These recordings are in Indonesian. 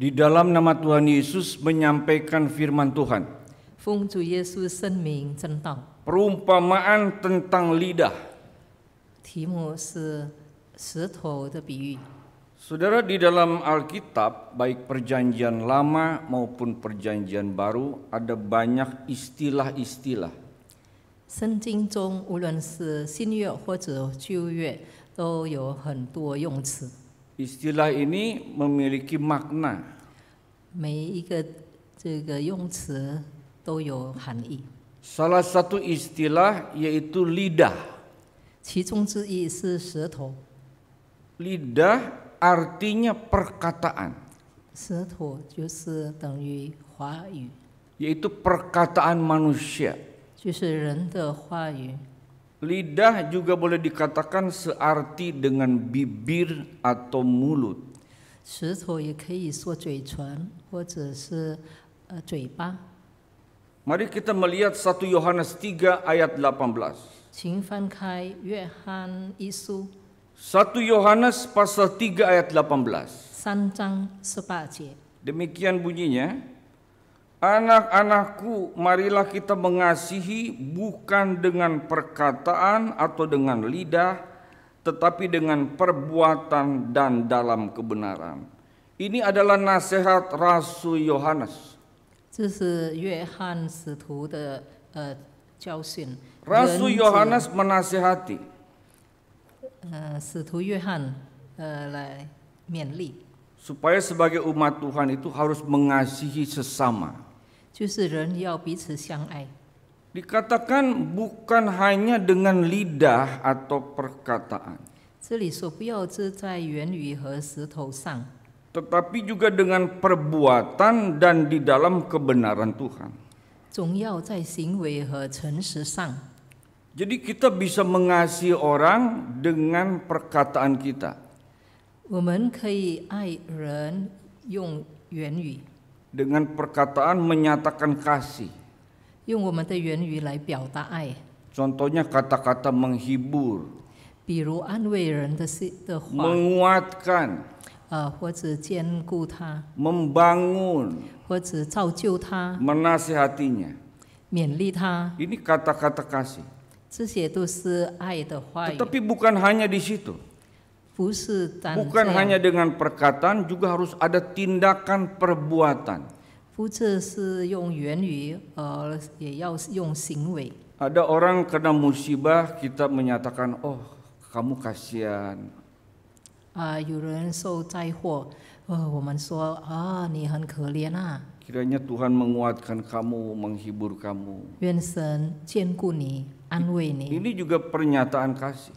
di dalam nama Tuhan Yesus menyampaikan firman Tuhan. Perumpamaan tentang lidah. Saudara di dalam Alkitab baik perjanjian lama maupun perjanjian baru ada banyak istilah-istilah. istilah-istilah. Istilah ini memiliki makna. Salah satu istilah yaitu lidah. Lidah artinya perkataan. Yaitu perkataan manusia. 就是人的话语。Lidah juga boleh dikatakan searti dengan bibir atau mulut. Mari kita melihat 1 Yohanes 3 ayat 18. 1 Yohanes pasal 3 ayat 18. Demikian bunyinya. Anak-anakku, marilah kita mengasihi bukan dengan perkataan atau dengan lidah, tetapi dengan perbuatan dan dalam kebenaran. Ini adalah nasihat Rasul Yohanes. Rasul Yohanes menasihati. supaya sebagai umat Tuhan itu harus mengasihi sesama. Dikatakan bukan hanya dengan lidah atau perkataan. Tetapi juga dengan perbuatan dan di dalam kebenaran Tuhan. Jadi kita bisa mengasihi orang dengan perkataan kita dengan perkataan menyatakan kasih. Contohnya kata-kata menghibur, menguatkan, membangun, menasihatinya. Ini kata-kata kasih. Tetapi bukan hanya di situ. Bukan hanya dengan perkataan, juga harus ada tindakan perbuatan. Ada orang kena musibah, kita menyatakan, oh kamu kasihan. Kiranya Tuhan menguatkan kamu, menghibur kamu. Ini juga pernyataan kasih.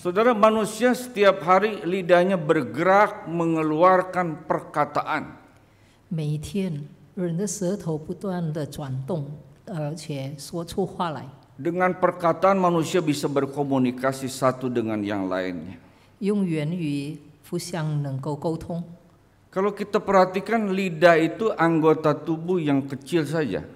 Saudara manusia setiap hari lidahnya bergerak mengeluarkan perkataan. Dengan perkataan manusia bisa berkomunikasi satu dengan yang lainnya. Kalau kita perhatikan lidah itu anggota tubuh yang kecil saja.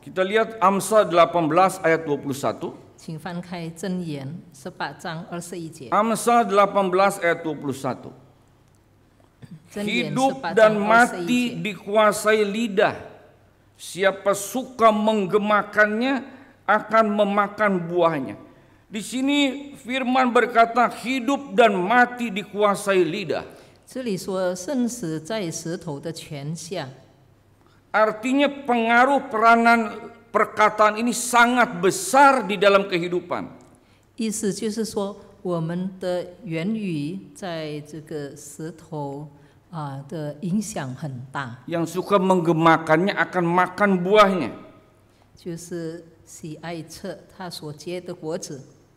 Kita lihat Amsal 18 ayat 21. 请翻开箴言十八章二十一节。Amsal 18 ayat 21. Hidup dan mati dikuasai lidah. Siapa suka menggemakannya akan memakan buahnya. Di sini firman berkata hidup dan mati dikuasai lidah. 这里说，生死在石头的权下。Artinya pengaruh peranan perkataan ini sangat besar di dalam kehidupan. yang suka menggemakannya akan makan buahnya.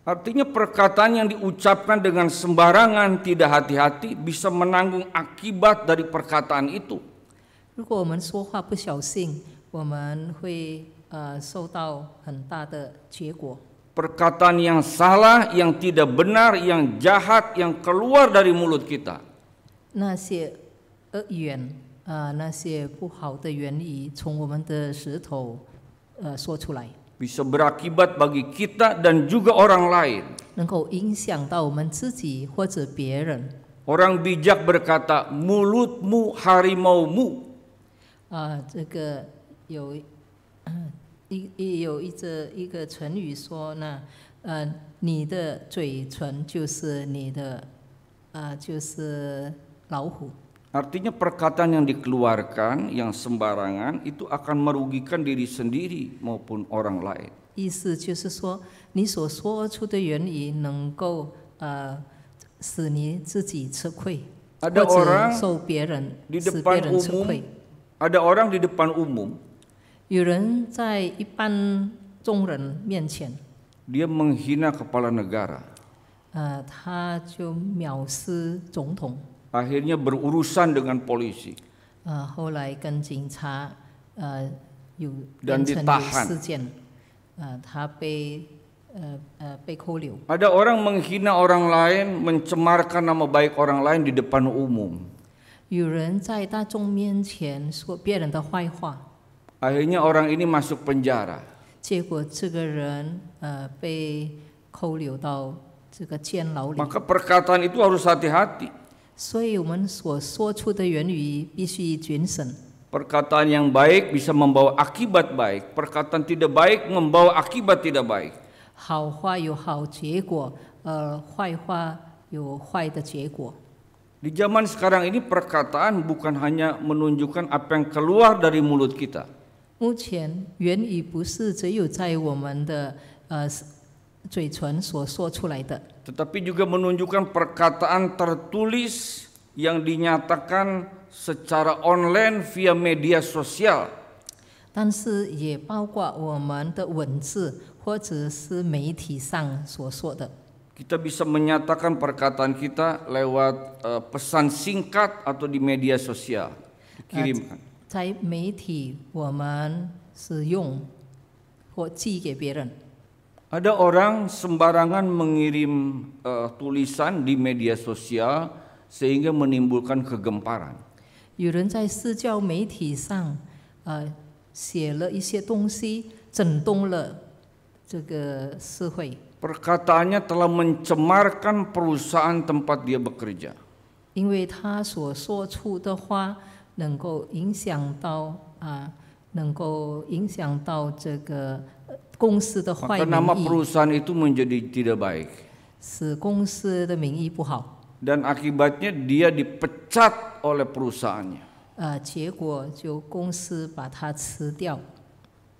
Artinya perkataan yang diucapkan dengan sembarangan tidak hati-hati bisa menanggung akibat dari perkataan itu. 如果我们说话不小心，我们会呃受到很大的结果。Perkataan yang salah, yang tidak benar, yang jahat, yang keluar dari mulut kita. Yuan, Bisa berakibat bagi kita dan juga orang lain. Orang bijak berkata, mulutmu harimaumu. 啊，这个有一一有一个一个成语说呢，呃，你的嘴唇就是你的，呃，就是老虎。Artinya perkataan yang dikeluarkan yang sembarangan itu akan merugikan diri sendiri maupun orang lain。意思就是说，你所说出的言语能够呃使你自己吃亏，或者受别人使别人吃亏。ada orang di depan umum. Dia menghina kepala negara. Ah, Akhirnya berurusan dengan polisi. Ada orang menghina orang lain, mencemarkan nama baik orang lain di depan umum. 有人在大众面前说别人的坏话。Akhirnya orang ini masuk penjara. perkataan itu harus hati-hati. Perkataan yang baik bisa membawa akibat baik. Perkataan tidak baik membawa akibat tidak baik. Hal-hal 好话有好结果，呃，坏话有坏的结果。di zaman sekarang ini perkataan bukan hanya menunjukkan apa yang keluar dari mulut kita. Tetapi juga menunjukkan perkataan tertulis yang dinyatakan secara online via media sosial. juga media sosial kita bisa menyatakan perkataan kita lewat uh, pesan singkat atau di media sosial dikirimkan. Ada orang sembarangan mengirim uh, tulisan di media sosial sehingga menimbulkan kegemparan. 有人在社交媒体上，呃，写了一些东西，整动了这个社会。Perkataannya telah mencemarkan perusahaan tempat dia bekerja. 因为他所说出的话能够影响到啊，能够影响到这个公司的坏 Maka nama itu menjadi tidak baik Dan akibatnya dia dipecat oleh perusahaannya. 结果就公司把他辞掉。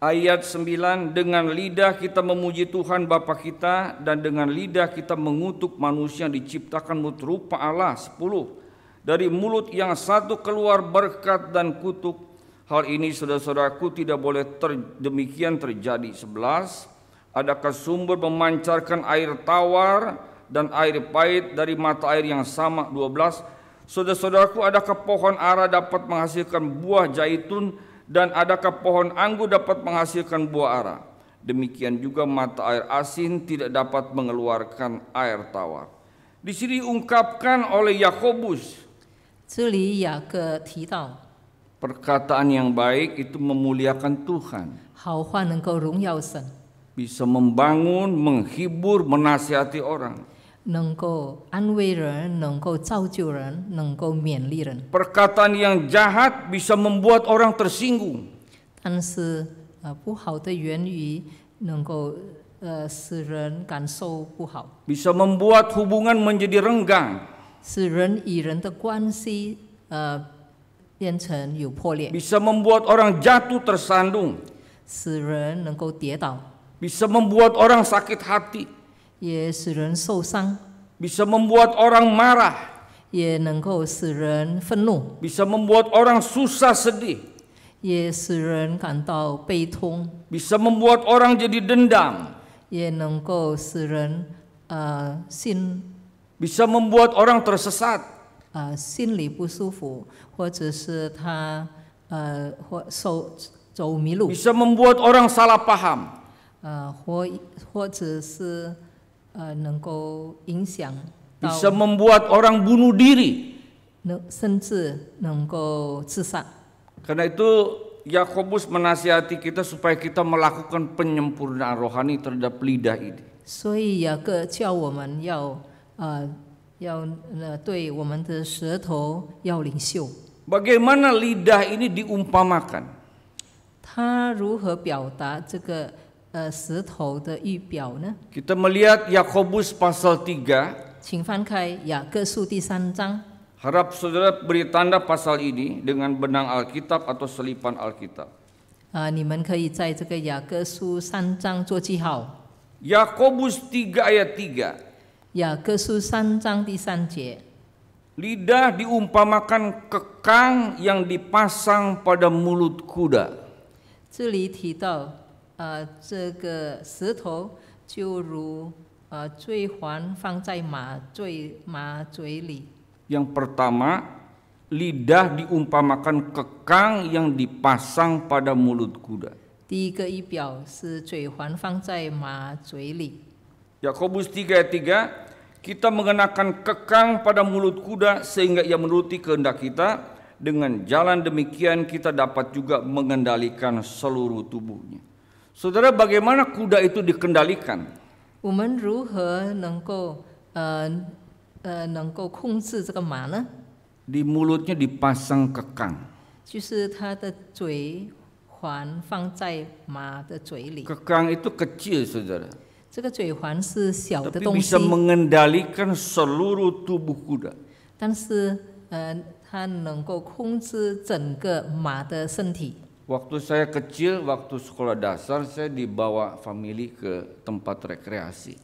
ayat 9 dengan lidah kita memuji Tuhan Bapa kita dan dengan lidah kita mengutuk manusia yang diciptakan menurut rupa Allah 10 dari mulut yang satu keluar berkat dan kutuk hal ini saudara-saudaraku tidak boleh ter, demikian terjadi 11 adakah sumber memancarkan air tawar dan air pahit dari mata air yang sama 12 Saudara-saudaraku adakah pohon ara dapat menghasilkan buah jaitun dan adakah pohon anggur dapat menghasilkan buah ara? Demikian juga mata air asin tidak dapat mengeluarkan air tawar. Di sini diungkapkan oleh Yakobus. Perkataan yang baik itu memuliakan Tuhan. Bisa membangun, menghibur, menasihati orang. Perkataan yang jahat bisa membuat orang tersinggung. bisa membuat hubungan menjadi renggang. Bisa membuat orang jatuh tersandung. Bisa membuat orang sakit hati. Bisa membuat orang marah, bisa membuat orang susah sedih, bisa membuat orang jadi dendam, bisa membuat orang tersesat, bisa membuat orang salah paham，呃或或者是。Eh, Bisa membuat orang bunuh diri, diri，能甚至能够自杀。Karena itu Yakobus menasihati kita supaya kita melakukan penyempurnaan rohani terhadap lidah ini. 所以雅各叫我们要呃要呃对我们的舌头要领袖。Bagaimana lidah ini diumpamakan? Kita melihat Yakobus pasal 3. saudara beri tanda pasal ini dengan benang Alkitab atau selipan Alkitab. tiga 3 ayat 3. Yakobus diumpamakan kekang yang dipasang pada mulut kuda. 呃，这个石头就如呃坠环放在马嘴马嘴里。Yang pertama, lidah diumpamakan kekang yang dipasang pada mulut kuda. 第一个仪表是嘴环放在马嘴里。Yakobus 3 ayat 3, kita mengenakan kekang pada mulut kuda sehingga ia menuruti kehendak kita. Dengan jalan demikian kita dapat juga mengendalikan seluruh tubuhnya. Saudara, bagaimana kuda itu dikendalikan? Di mulutnya dipasang kekang. Kekang itu kecil, saudara. Tapi bisa mengendalikan seluruh tubuh kuda. kuda Waktu saya kecil, waktu sekolah dasar, saya dibawa family ke tempat rekreasi.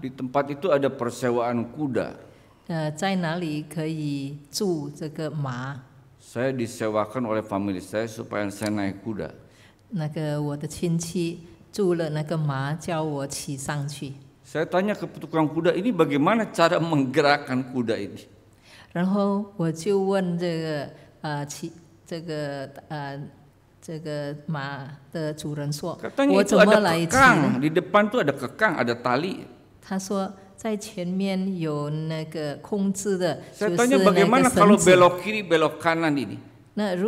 di tempat itu ada persewaan kuda. saya disewakan oleh family saya supaya saya naik kuda. 那个我的亲戚住了那个马，叫我骑上去。saya tanya ke tukang kuda ini bagaimana cara menggerakkan kuda ini. 然后我就问这个呃骑这个呃这个马的主人说，Katanya itu ada kekang, depan tuh ada kekang, ada tali. Saya tanya bagaimana kalau belok kiri, belok kanan ini. Ya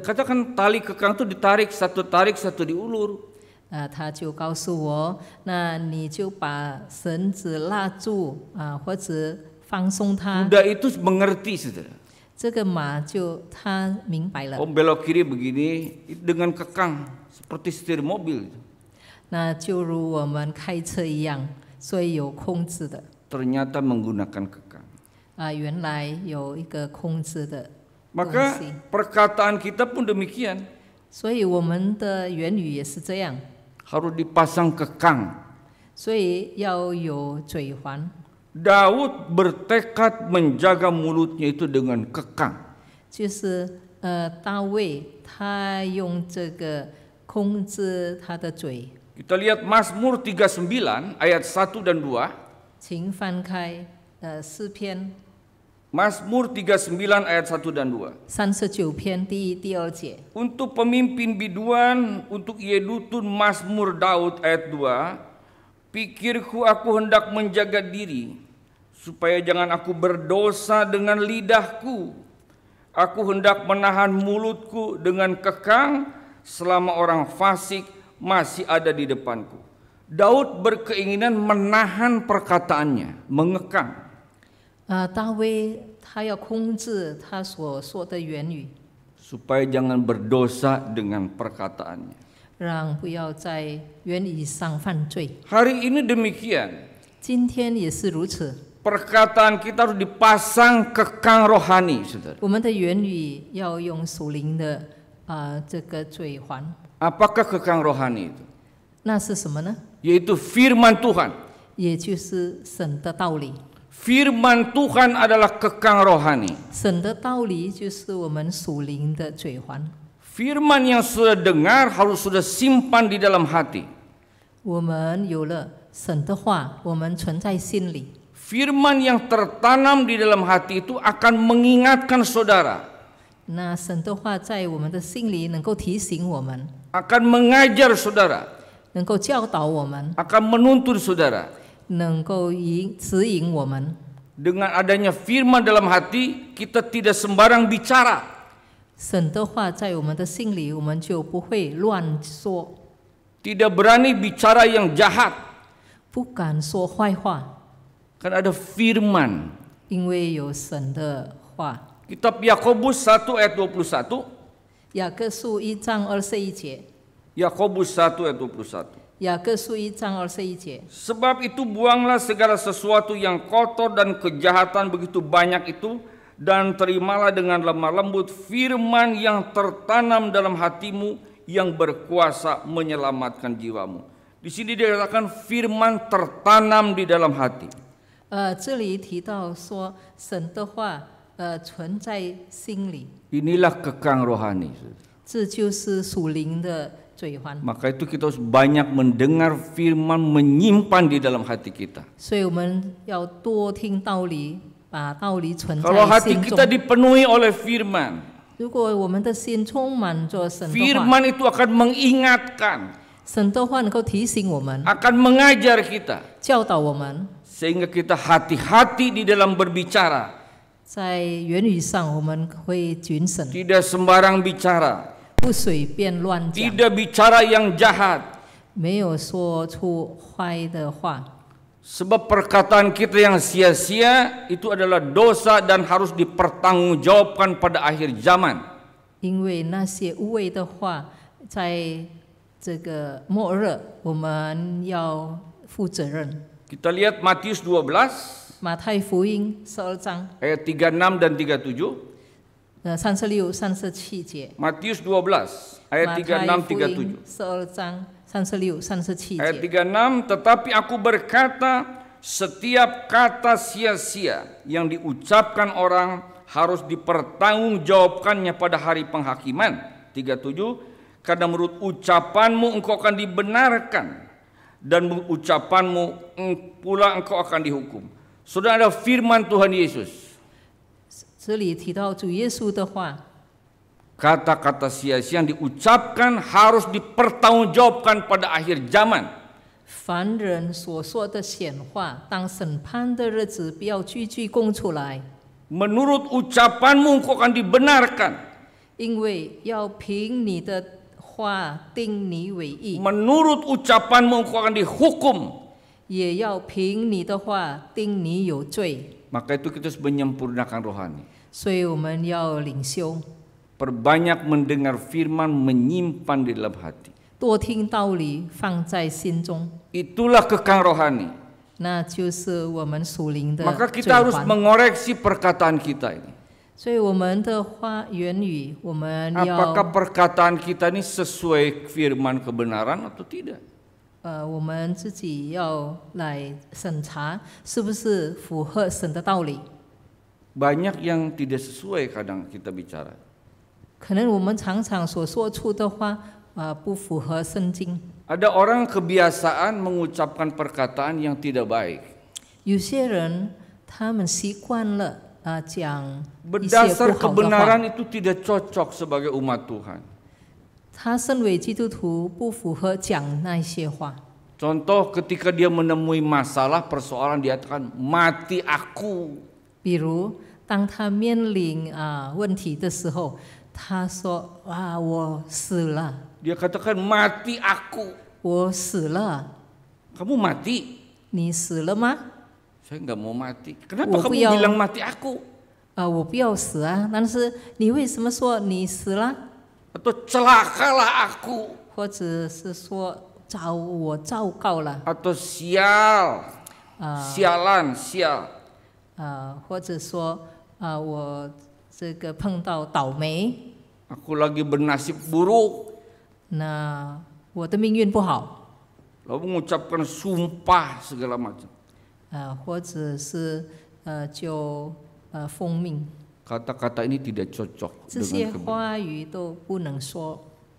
katakan tali kekang itu ditarik, satu tarik, satu diulur. 啊，他就告诉我，那你就把绳子拉住啊，或者放松它。Kuda itu mengerti, saudara. 这个马就他明白了。Oh belok kiri begini dengan kekang seperti setir mobil. 那就如我们开车一样，所以有控制的。Ternyata menggunakan kekang. 啊，原来有一个控制的。Maka perkataan kita pun demikian. 所以我们的言语也是这样。harus dipasang kekang. Daud bertekad menjaga mulutnya itu dengan kekang. Kita lihat Mazmur 39 ayat 1 dan 2. 请翻开呃诗篇 Mazmur 39 ayat 1 dan 2. Untuk pemimpin biduan, untuk Yedutun Mazmur Daud ayat 2, pikirku aku hendak menjaga diri, supaya jangan aku berdosa dengan lidahku. Aku hendak menahan mulutku dengan kekang selama orang fasik masih ada di depanku. Daud berkeinginan menahan perkataannya, mengekang. 呃，大卫他要控制他所说的言语，supaya jangan berdosa dengan perkataannya. ini demikian，今天也是如此。perkataan kita harus dipasang kekang rohani, kekang rohani itu？那是什么呢？yaitu firman Tuhan，也就是神的道理。Firman Tuhan adalah kekang rohani. Firman yang sudah dengar harus sudah simpan di dalam hati. Firman yang tertanam di dalam hati itu akan mengingatkan saudara. Akan mengajar saudara. akan menuntun saudara。dengan adanya firman dalam hati, kita tidak sembarang bicara. tidak berani bicara yang jahat. Bukan 说坏话。Karena ada firman. Kitab Yakobus ayat Yakobus 1 ayat 21. Yakobus 1 ayat 21. Sebab itu buanglah segala sesuatu yang kotor dan kejahatan begitu banyak itu dan terimalah dengan lemah lembut firman yang tertanam dalam hatimu yang berkuasa menyelamatkan jiwamu. Di sini dikatakan firman tertanam di dalam hati. Uh, Inilah kekang rohani. 这就是属灵的 maka itu kita harus banyak mendengar firman menyimpan di dalam hati kita. Kalau hati kita dipenuhi oleh firman, firman itu akan mengingatkan, akan mengajar kita sehingga kita hati-hati di dalam berbicara, Tidak sembarang bicara tidak bicara yang jahat. sebab perkataan kita yang sia-sia itu adalah dosa dan harus dipertanggungjawabkan pada akhir zaman. Kita lihat Matius 12. Matai 福音 ayat 36 dan 37. Eh, dua 12 ayat 36 37. Seorang Ayat 36 tetapi aku berkata setiap kata sia-sia yang diucapkan orang harus dipertanggungjawabkannya pada hari penghakiman. 37 karena menurut ucapanmu engkau akan dibenarkan dan menurut ucapanmu pula engkau akan dihukum. Sudah ada firman Tuhan Yesus 这里提到主耶稣的话。Kata-kata sia-sia yang diucapkan harus dipertanggungjawabkan pada akhir zaman. ucapanmu kau akan dibenarkan. 因为要凭你的话定你为义。Menurut ucapanmu kau akan dihukum. 也要凭你的话定你有罪。maka itu kita harus menyempurnakan rohani. perbanyak mendengar firman menyimpan di dalam hati. Itulah kekang rohani. Maka kita harus mengoreksi perkataan kita ini. Apakah perkataan kita ini sesuai firman kebenaran atau tidak? 呃，我们自己要来审查是不是符合神的道理。Banyak yang tidak sesuai kadang kita bicara. orang kebiasaan mengucapkan perkataan yang tidak baik. kebenaran itu tidak cocok sebagai umat Tuhan. 他身为基督徒，不符合讲那一些话。例如，当他面临啊问题的时候，他说：“哇，我死了。”他，说：“我死了。”“你死了吗？”“我不要死啊！”“但是你为什么说你死了？” atau celakalah aku. atau sial, sialan, sial. 呃，或者说啊、呃，我这个碰到倒霉。aku lagi bernasib buruk. Nah, 我的命运不好。lalu mengucapkan sumpah segala macam. 呃，或者是呃，就呃，奉命。Kata-kata ini tidak cocok dengan kebenaran.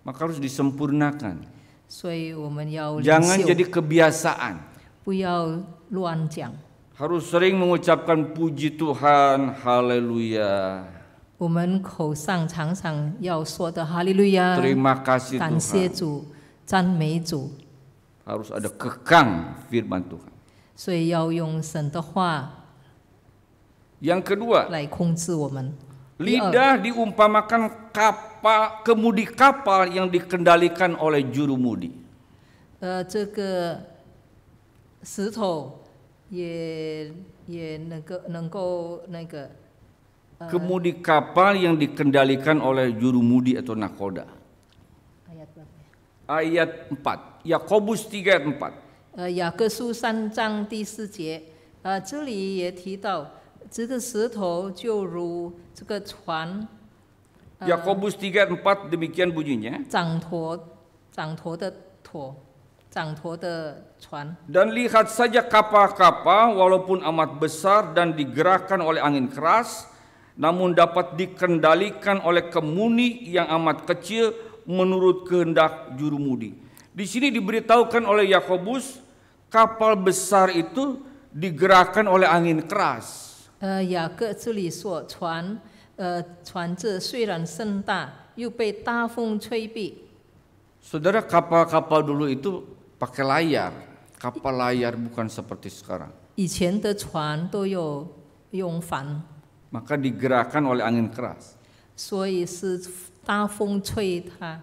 Maka harus disempurnakan. Jangan jadi kebiasaan. Harus sering mengucapkan puji Tuhan, haleluya. Kan harus ada kekang firman Tuhan. 所以要用神的话 yang kedua, lidah diumpamakan kapal kemudi kapal yang dikendalikan oleh juru mudi. Uh, kemudi kapal yang dikendalikan oleh juru mudi atau nakoda. Ayat berapa? Ayat 4. Yakobus 3 empat. 4. Uh, 雅各书三章第四节，呃，这里也提到。这个石头就如这个船。Yakobus 4 demikian bunyinya. Dan lihat saja kapal-kapal walaupun amat besar dan digerakkan oleh angin keras, namun dapat dikendalikan oleh kemuni yang amat kecil menurut kehendak jurumudi. Di sini diberitahukan oleh Yakobus kapal besar itu digerakkan oleh angin keras. 呃，雅各这里所传，呃，传字虽然盛大，又被大风吹避。Saudara kapal-kapal dulu itu pakai layar, kapal layar bukan seperti sekarang. 以前的船都有用帆。Maka digerakkan oleh angin keras. 所以是大风吹它。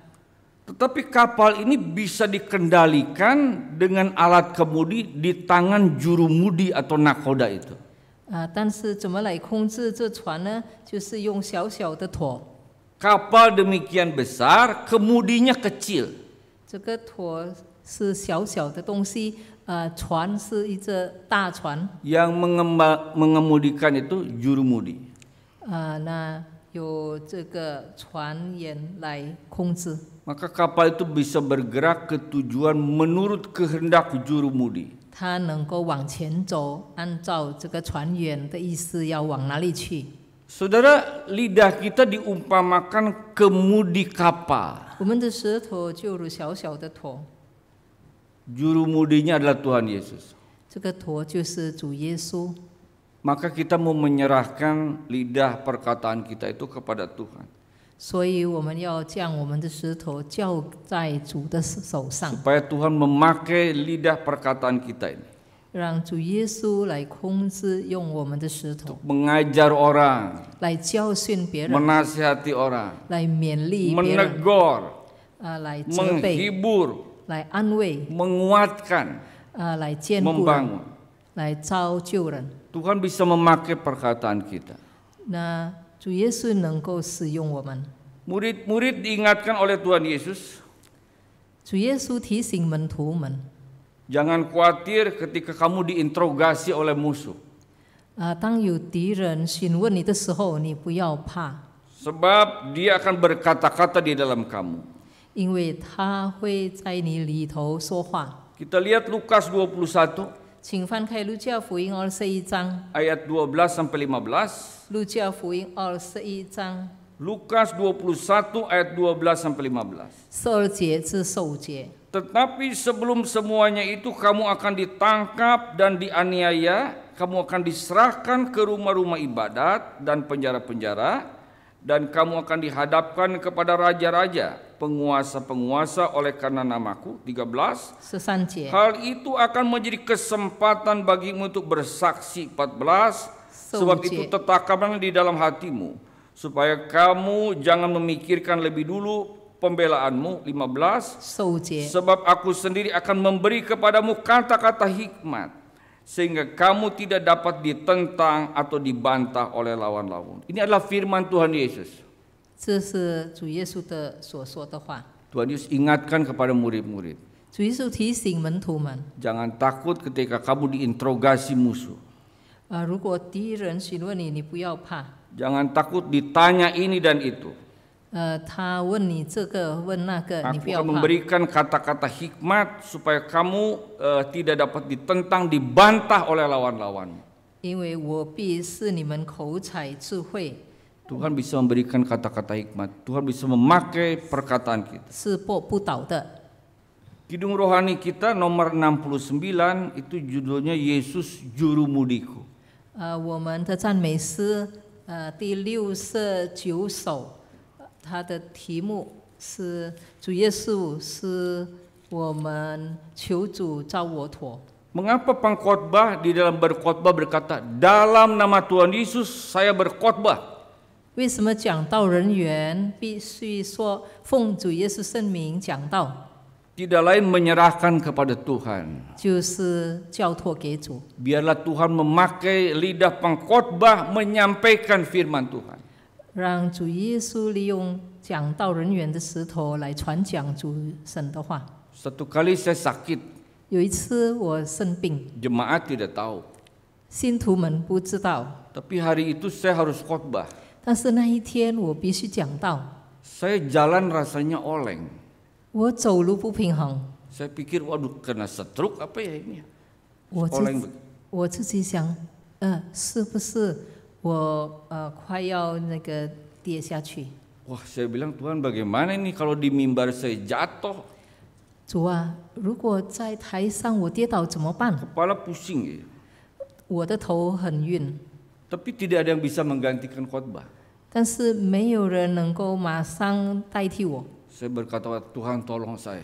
Tetapi kapal ini bisa dikendalikan dengan alat kemudi di tangan juru mudi atau nakoda itu. 啊，但是怎么来控制这船呢？就是用小小的舵。Kapal demikian besar, kemudinya kecil. mengemudikan itu juru mudi. kapal itu bisa bergerak ke tujuan menurut kehendak juru mudi. Saudara, lidah kita diumpamakan kemudi kapal. 我们的舌头就如小小的舵，Juru mudinya adalah Tuhan Yesus. maka kita mau menyerahkan lidah perkataan kita itu kepada Tuhan supaya Tuhan memakai lidah perkataan kita ini orang, 来教训别人，menasihati mengajar orang, menasihati orang, Tuhan bisa memakai perkataan kita. 主耶稣能够使用我们。Murid-murid diingatkan oleh Tuhan Yesus. 主耶稣提醒门徒们。Jangan khawatir ketika kamu diinterogasi oleh musuh. 啊，当有敌人询问你的时候，你不要怕。Sebab dia akan berkata-kata di dalam kamu. 因为他会在你里头说话。Kita lihat Lukas 21. 请翻开路加福音二十一章 ayat 12 sampai 15. 路加福音二十一章 Lukas 21 ayat 12 sampai 15. tetapi sebelum semuanya itu kamu akan ditangkap dan dianiaya, kamu akan diserahkan ke rumah-rumah ibadat dan penjara-penjara dan kamu akan dihadapkan kepada raja-raja, penguasa-penguasa oleh karena namaku. 13. Sesanci. Hal itu akan menjadi kesempatan bagimu untuk bersaksi. 14. So, sebab itu tetapkan di dalam hatimu, supaya kamu jangan memikirkan lebih dulu pembelaanmu. 15. So, sebab aku sendiri akan memberi kepadamu kata-kata hikmat sehingga kamu tidak dapat ditentang atau dibantah oleh lawan-lawan. Ini adalah firman Tuhan Yesus. Tuhan Yesus ingatkan kepada murid-murid. Jangan takut ketika kamu diinterogasi musuh. Jangan takut ditanya ini dan itu. Uh, eh, akan memberikan kata-kata hikmat supaya kamu uh, tidak dapat ditentang, dibantah oleh lawan-lawan. Tuhan bisa memberikan kata-kata hikmat. Tuhan bisa memakai perkataan kita. Kidung rohani kita nomor 69 itu judulnya Yesus juru mudiku. Uh, 我们的赞美诗，呃，第六十九首。它的题目是主耶稣是我们求主造我妥。Mengapa pengkhotbah di dalam berkhotbah berkata dalam nama Tuhan Yesus saya berkhotbah? 为什么讲道人员必须说奉主耶稣圣名讲道？tidak lain menyerahkan kepada Tuhan. Biarlah Tuhan memakai lidah pengkhotbah menyampaikan firman Tuhan. 让主耶稣利用讲道人员的石头来传讲主神的话。Satu kali saya sakit. tidak hari itu saya harus jalan rasanya oleng. pikir waduh kena stroke apa ya ini? 我自我自己想，呃，是不是？我呃快要那个跌下去。Wah, saya bilang Tuhan bagaimana ini kalau di mimbar saya jatuh? pusing ya. 我的头很晕。Tapi tidak ada yang bisa menggantikan khotbah. 但是没有人能够马上代替我。Saya berkata Tuhan tolong saya.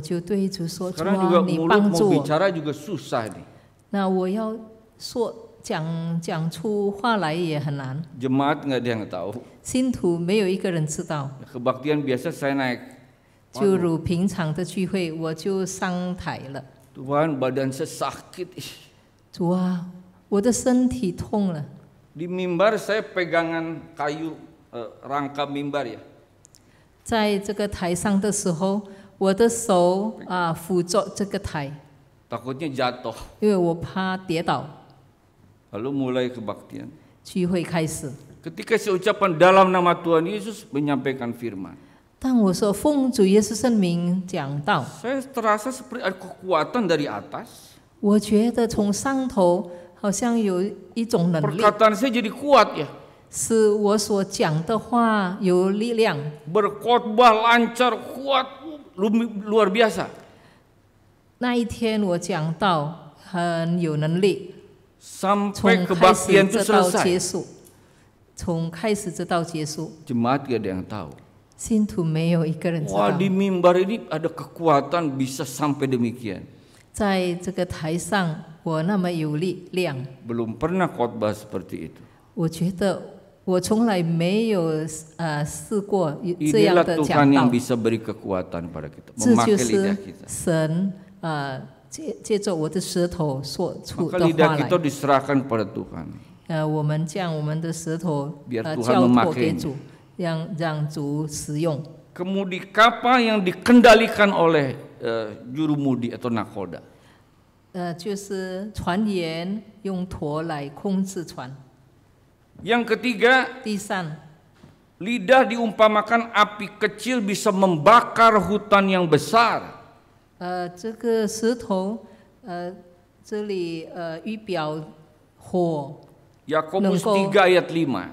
juga mulut mau juga susah nih. ”那我要说讲讲出话来也很难。Jemaat nggak dia n g tahu。信徒没有一个人知道。Kebaktian biasa saya naik。就如平常的聚会，我就上台了。Tuhan badan saya sakit。主啊，我的身体痛了。Di mimbar saya pegangan kayu rangka mimbar ya。在这个台上的时候，我的手啊扶着这个台。Takutnya jatuh。因为我怕跌倒。Lalu mulai kebaktian. Ketika saya ucapkan dalam nama Tuhan Yesus menyampaikan firman. Saya terasa seperti ada kekuatan dari atas。我觉得从上头好像有一种能力。perkataan saya jadi kuat ya。使我所讲的话有力量。berkhotbah lancar kuat luar biasa。那一天我讲到很有能力。sampai kebaktian itu selesai. Jemaat gak ada yang tahu. Wah di mimbar ini ada kekuatan bisa sampai demikian. Belum pernah khotbah seperti itu. Inilah Tuhan yang bisa beri kekuatan pada kita, memakai lidah kita. 借借着我的舌头说出的话 kita diserahkan pada Tuhan. Biar Tuhan memakai. Kemudi kapal yang dikendalikan oleh eh, juru mudi atau nakoda. Yang ketiga, 第三，lidah diumpamakan api kecil bisa membakar hutan yang besar. 呃，这个石头，呃，这里呃预表火。Yakobus tiga ayat lima.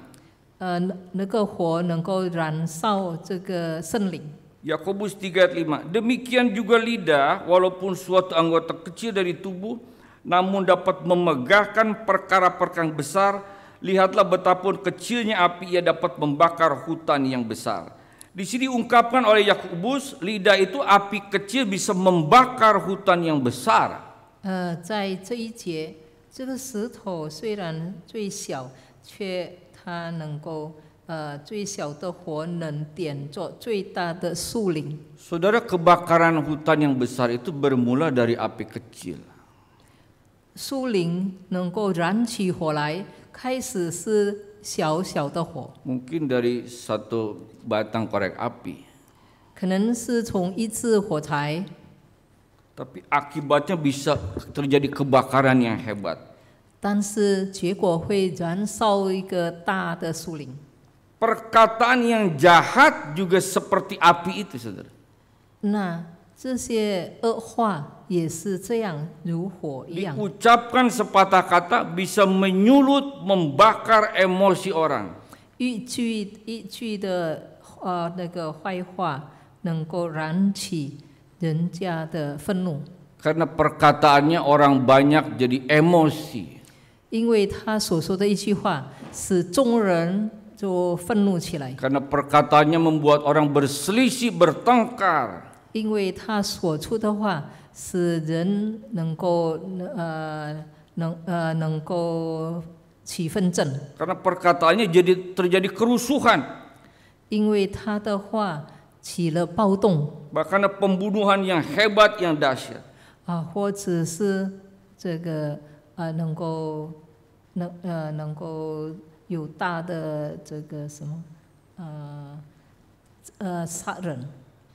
Demikian juga lidah, walaupun suatu anggota kecil dari tubuh, namun dapat memegahkan perkara-perkara besar. Lihatlah betapun kecilnya api ia dapat membakar hutan yang besar. Di sini diungkapkan oleh Yakubus lidah itu api kecil bisa membakar hutan yang besar. Uh, Saudara, kebakaran hutan yang besar itu bermula dari api kecil. 树林能够燃起火来，开始是 Mungkin dari satu batang korek api. 可能是从一次火柴。Tapi akibatnya bisa terjadi kebakaran yang hebat. yang jahat juga seperti api itu, saudara. Nah, 这些恶话 Diucapkan sepatah kata bisa menyulut, membakar emosi orang. Karena perkataannya orang banyak jadi emosi. Karena perkataannya membuat orang berselisih bertengkar. 因为他所出的话使人能够呃能呃能够起纷争。Karena perkataannya jadi terjadi kerusuhan. 因为他的话起了暴动。Bahkan pembunuhan yang hebat yang dahsyat.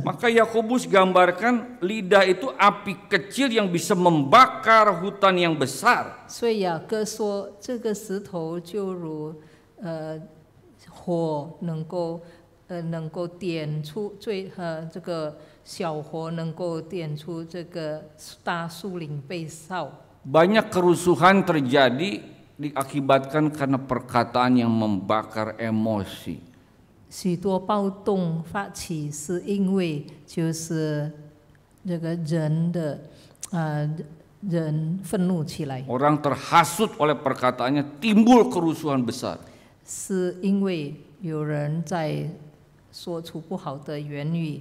Maka Yakobus gambarkan lidah itu api kecil yang bisa membakar hutan yang besar. Banyak kerusuhan terjadi diakibatkan karena perkataan yang membakar emosi. 许多暴动发起是因为就是那个人的啊人愤怒起来。Orang terhasut oleh perkataannya timbul kerusuhan besar. 是因为有人在说出不好的言语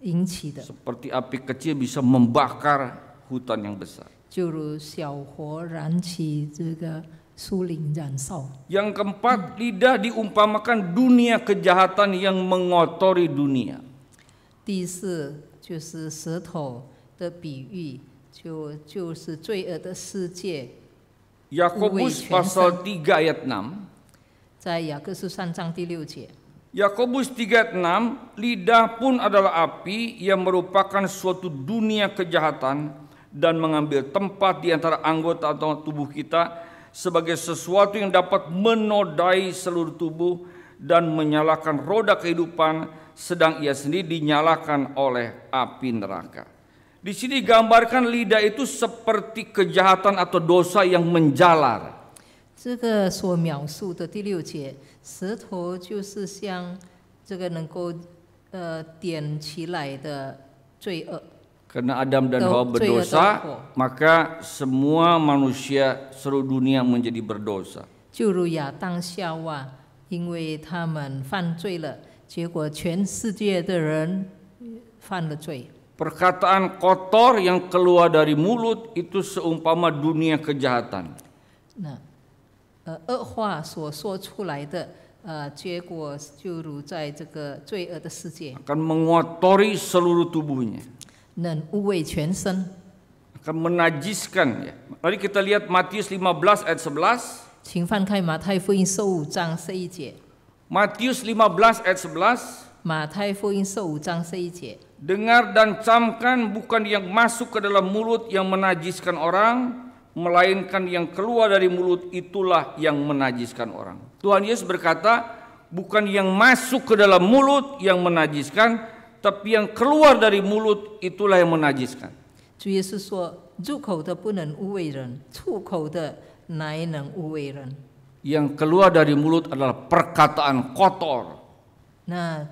引起的。Seperti api kecil bisa membakar hutan yang besar. 就如小火燃起这个。suling dan sol. Yang keempat, lidah diumpamakan dunia kejahatan yang mengotori dunia. Er Yakobus pasal 3 ayat 6. Ya ayat 6, lidah pun adalah api yang merupakan suatu dunia kejahatan dan mengambil tempat di antara anggota atau tubuh kita sebagai sesuatu yang dapat menodai seluruh tubuh dan menyalakan roda kehidupan sedang ia sendiri dinyalakan oleh api neraka. Di sini gambarkan lidah itu seperti kejahatan atau dosa yang menjalar. Ini karena Adam dan Hawa berdosa, ya, maka semua manusia seluruh dunia menjadi berdosa. Ya, Perkataan kotor yang keluar dari mulut itu seumpama dunia kejahatan. Nah, uh, mengotori seluruh tubuhnya。akan menajiskan ya. Mari kita lihat Matius 15 ayat 11. Matius 15 ayat 11. Dengar dan camkan bukan yang masuk ke dalam mulut yang menajiskan orang, melainkan yang keluar dari mulut itulah yang menajiskan orang. Tuhan Yesus berkata, bukan yang masuk ke dalam mulut yang menajiskan, tapi yang keluar dari mulut itulah yang menajiskan. Yang keluar dari mulut adalah perkataan kotor. Nah,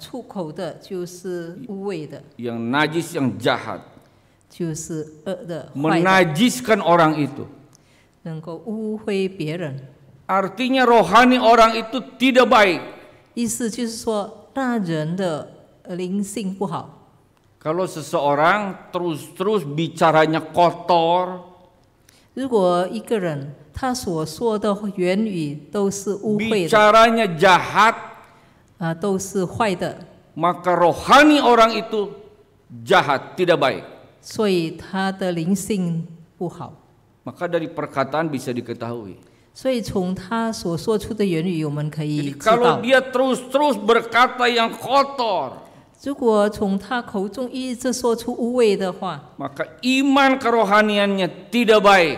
yang najis, yang jahat. Menajiskan orang itu. Artinya rohani orang itu tidak baik. 意思就是说，那人的灵性不好。Kalau seseorang terus-terus bicaranya kotor，如果一个人他所说的言语都是污秽的，bicaranya jahat，啊，都是坏的，maka rohani orang itu jahat tidak baik，所以他的灵性不好。Maka dari perkataan bisa diketahui. kalau dia terus-terus berkata yang kotor maka iman kerohaniannya tidak baik.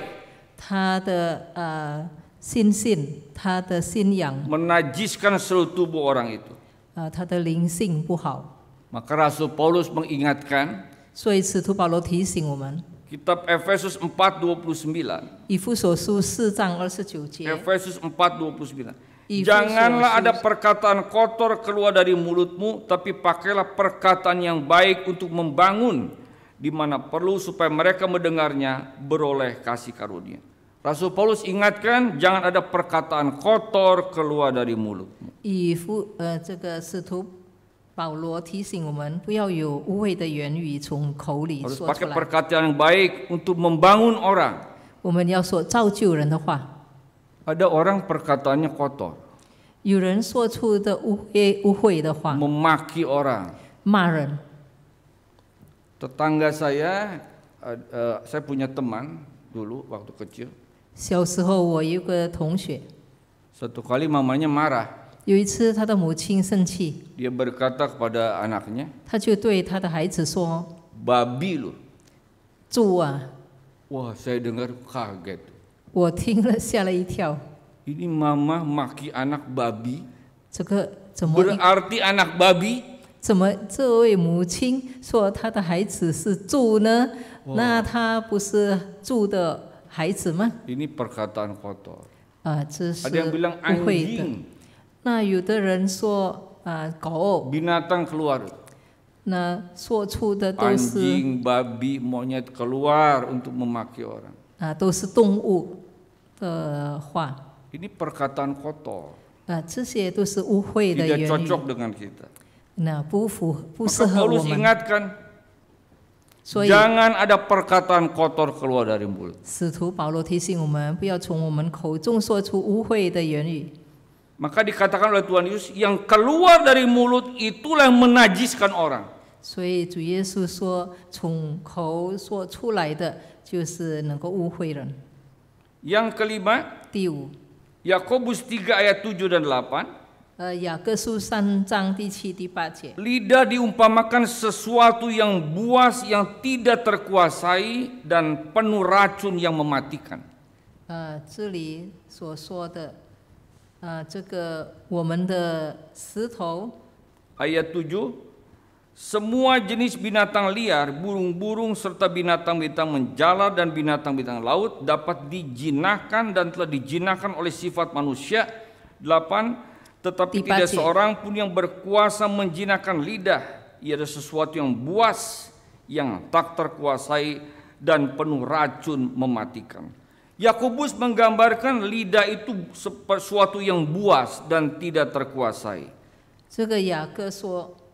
seluruh tubuh orang itu。呃，他的灵性不好。Maka Rasul Paulus mengingatkan。所以使徒保罗提醒我们。Kitab Efesus 4:29。以弗所书四章二十九节。Efesus 4:29。Janganlah ada perkataan kotor keluar dari mulutmu, tapi pakailah perkataan yang baik untuk membangun di mana perlu supaya mereka mendengarnya beroleh kasih karunia. Rasul Paulus ingatkan jangan ada perkataan kotor keluar dari mulutmu. 以弗呃这个使徒保罗提醒我们，不要有污秽的言语从口里说出来。Harus uh, pakai perkataan yang baik untuk membangun orang. 我们要说造就人的话。ada orang perkataannya kotor. memaki orang. 骂人。Tetangga saya, eh, eh, saya punya teman dulu waktu kecil. 小时候我有个同学，Satu kali mamanya marah. 有一次他的母亲生气，Dia berkata kepada anaknya, babi lu. 猪啊！”Wah, saya dengar kaget. 我听了吓了一跳。Ini mama maki anak babi. 这个怎么 berarti anak babi perkataan kotor. 啊，这是 yang bilang 误会的 anjing,。那有的人说啊，狗，binatang keluar. 那说出的都是 babi, monyet keluar untuk memaki orang. 啊，都是动物。的话。Ini perkataan kotor. 啊，这些都是污秽的 cocok dengan kita. Nah, jangan ada perkataan kotor keluar dari mulut. 使徒保罗提醒我们，不要从我们口中说出污秽的言语。Maka dikatakan oleh Tuhan Yesus, yang keluar dari mulut itulah yang menajiskan orang. 所以主耶稣说，从口说出来的就是能够污秽人。yang kelima, Tiu. Yakobus 3 ayat 7 dan 8. Uh, eh, ya, Lidah diumpamakan sesuatu yang buas yang tidak terkuasai dan penuh racun yang mematikan. Uh, ayat 7 semua jenis binatang liar, burung-burung serta binatang-binatang menjala dan binatang-binatang laut dapat dijinakan dan telah dijinakan oleh sifat manusia. 8 tetapi tidak seorang pun yang berkuasa menjinakkan lidah. Ia ada sesuatu yang buas yang tak terkuasai dan penuh racun mematikan. Yakobus menggambarkan lidah itu sesuatu yang buas dan tidak terkuasai.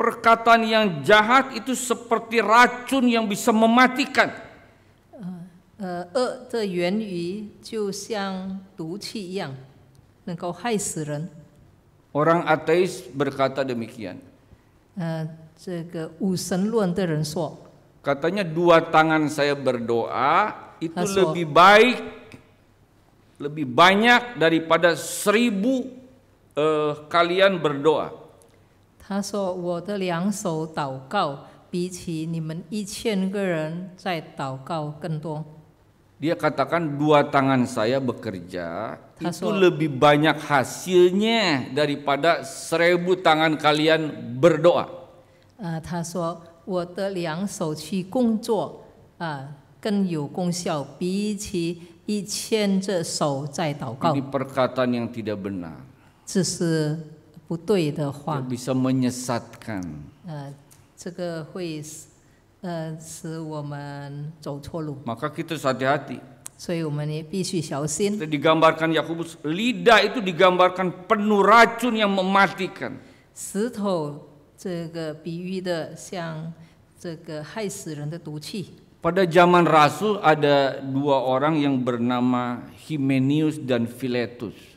Perkataan yang jahat itu seperti racun yang bisa mematikan. Uh, uh, orang ateis berkata demikian. Uh, Katanya dua tangan saya berdoa itu lebih baik, lebih banyak daripada seribu uh, kalian berdoa. 他说：“我的两手祷告，比起你们一千个人在祷告更多。” Dia katakan dua tangan saya bekerja itu lebih banyak hasilnya daripada seribu tangan kalian berdoa. Ah, Ini perkataan yang tidak benar. 这是不对的话。bisa menyesatkan. 呃，这个会呃使我们走错路。Maka kita hati-hati. 所以我们也必须小心。Digambarkan Yakobus lidah itu digambarkan penuh racun yang mematikan. zaman Rasul ada dua orang yang bernama Himenius dan Philetus.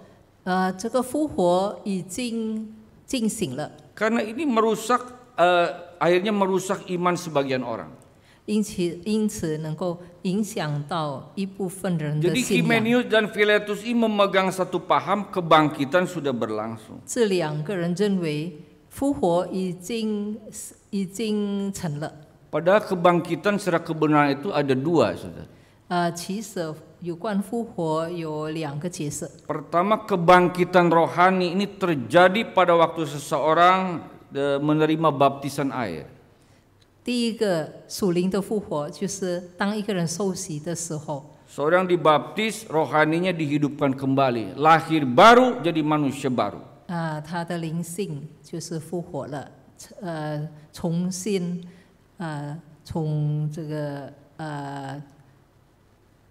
呃，这个复活已经进行了。Karena ini merusak uh, akhirnya merusak iman sebagian orang. 因此，因此能够影响到一部分人的 Jadi Himenius dan Philetus ini memegang satu paham kebangkitan sudah berlangsung. 这两个人认为复活已经已经成了。Padahal kebangkitan secara kebenaran itu ada dua, saudara pertama kebangkitan rohani ini terjadi pada waktu seseorang e, menerima baptisan air. 第一个属灵的复活就是当一个人受洗的时候。Seorang dibaptis, rohaninya dihidupkan kembali, lahir baru jadi manusia baru. Ah,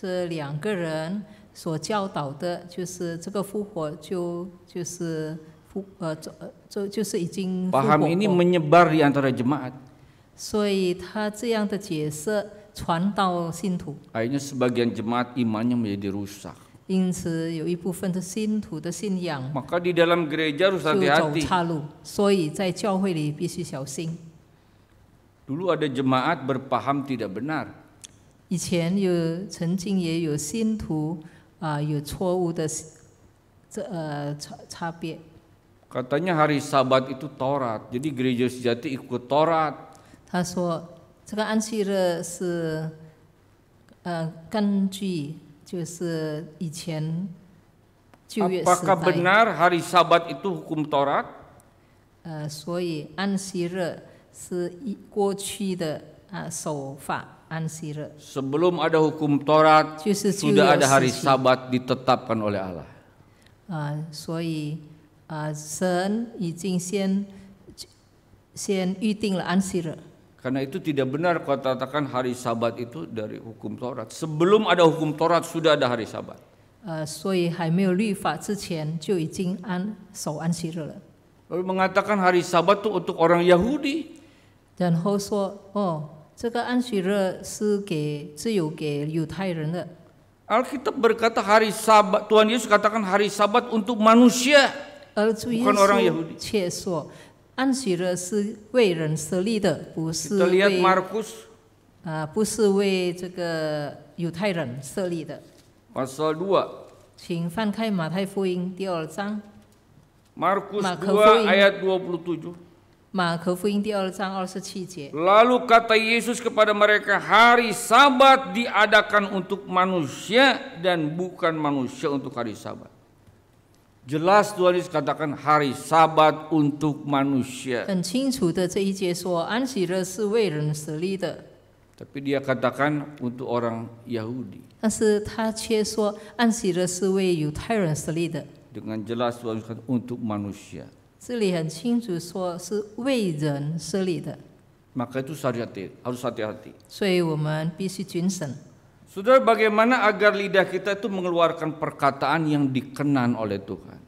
这两个人所教导的，就是这个复活就就是复呃这这就是已经 ini menyebar di antara jemaat. 所以他这样的解释传到信徒。Akhirnya sebagian jemaat imannya menjadi rusak. 因此，有一部分的信徒的信仰，maka di dalam gereja harus hati jelas, 岔路，所以在教会里必须小心。Dulu ada jemaat berpaham tidak benar. 以前有曾经也有信徒啊、呃、有错误的这呃差差别。Katanya hari Sabat itu Taurat, jadi gereja sejati ikut Taurat. 他说这个安息日是呃根据就是以前旧约时代。Apakah benar hari Sabat itu hukum Taurat? 呃，所以安息日是一过去的啊守法。Sebelum ada hukum Taurat, sudah ya ada hari Sabat ditetapkan oleh Allah. Uh, 所以, uh, itu tidak benar kau katakan hari Sabat itu dari hukum Taurat. Sebelum ada hukum Taurat sudah ada hari Sabat. Ah, Lalu mengatakan hari Sabat itu untuk orang Yahudi. Dan Hou oh, 这个安息日是给只有给犹太人的。Alkitab berkata hari Sabat Tuhan Yesus katakan hari Sabat untuk manusia bukan orang Yahudi. 却说安息日是为人设立的，不是 Kita lihat Markus 啊、呃，不是为这个犹太人设立的。pasal 2. 请翻开马太福音第二章。Markus 2 ayat 27. Lalu kata Yesus kepada mereka, hari sabat diadakan untuk manusia dan bukan manusia untuk hari sabat. Jelas Tuhan Yesus katakan hari sabat untuk manusia. Tapi dia katakan untuk orang Yahudi. Dengan jelas Tuhan Yesus katakan untuk manusia. 这里很清楚说是为人设立的，Maka itu harus hati, harus hati-hati. 所以我们必须谨慎。Saudara, bagaimana agar lidah kita itu mengeluarkan perkataan yang dikenan oleh Tuhan?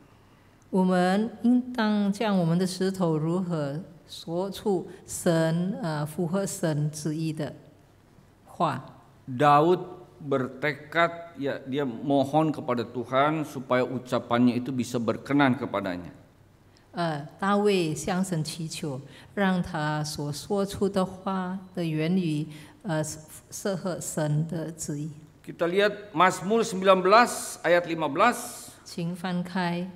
Daud bertekad ya dia mohon kepada Tuhan supaya ucapannya itu bisa berkenan kepadanya. 呃，大卫向神祈求，让他所说出的话的言语，呃，适合神的旨意。Kita lihat Mazmur 19 ayat 15. 请翻开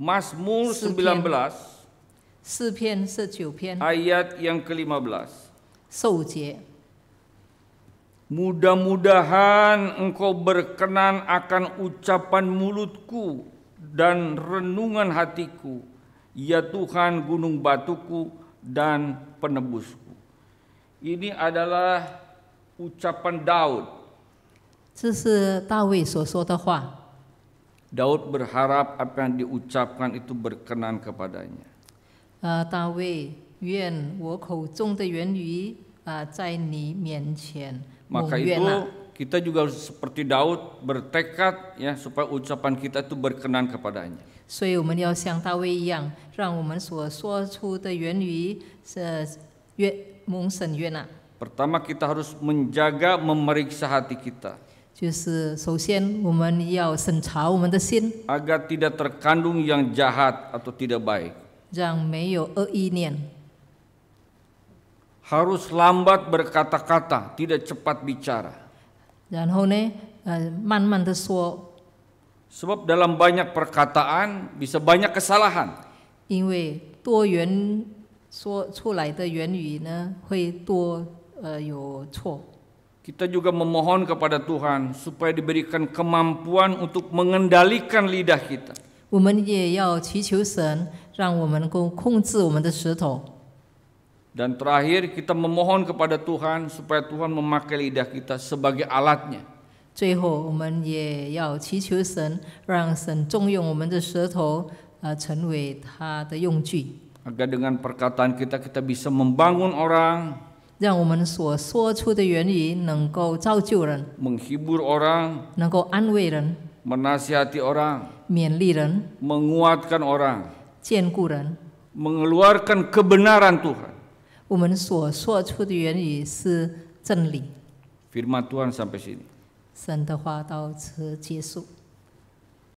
Mazmur 19四篇是九篇 yang ke-15. 受节。Mudah-mudahan engkau berkenan akan ucapan mulutku dan renungan hatiku, ya Tuhan gunung batuku dan penebusku. Ini adalah ucapan Daud. Daud berharap apa yang diucapkan itu berkenan kepadanya. Uh, uh Maka itu kita juga seperti Daud bertekad ya supaya ucapan kita itu berkenan kepadanya. Pertama kita harus menjaga memeriksa hati kita. Agar tidak terkandung yang jahat atau tidak baik. E harus lambat berkata-kata, tidak cepat bicara. Eh, Sebab dalam banyak perkataan bisa banyak kesalahan. Eh, kita juga memohon kepada Tuhan supaya diberikan kemampuan untuk mengendalikan lidah kita. 我们也要祈求神，让我们控控制我们的舌头。dan terakhir kita memohon kepada Tuhan supaya Tuhan memakai lidah kita sebagai alatnya. Agar dengan perkataan kita kita bisa membangun orang。menghibur orang，让我们所说出的言语能够造就人，menghibur orang，能够安慰人，menasihati orang，勉励人，menguatkan mengeluarkan kebenaran Tuhan。我们所说出的言语是真理。Firman Tuhan sampai sini. 神的话到此结束。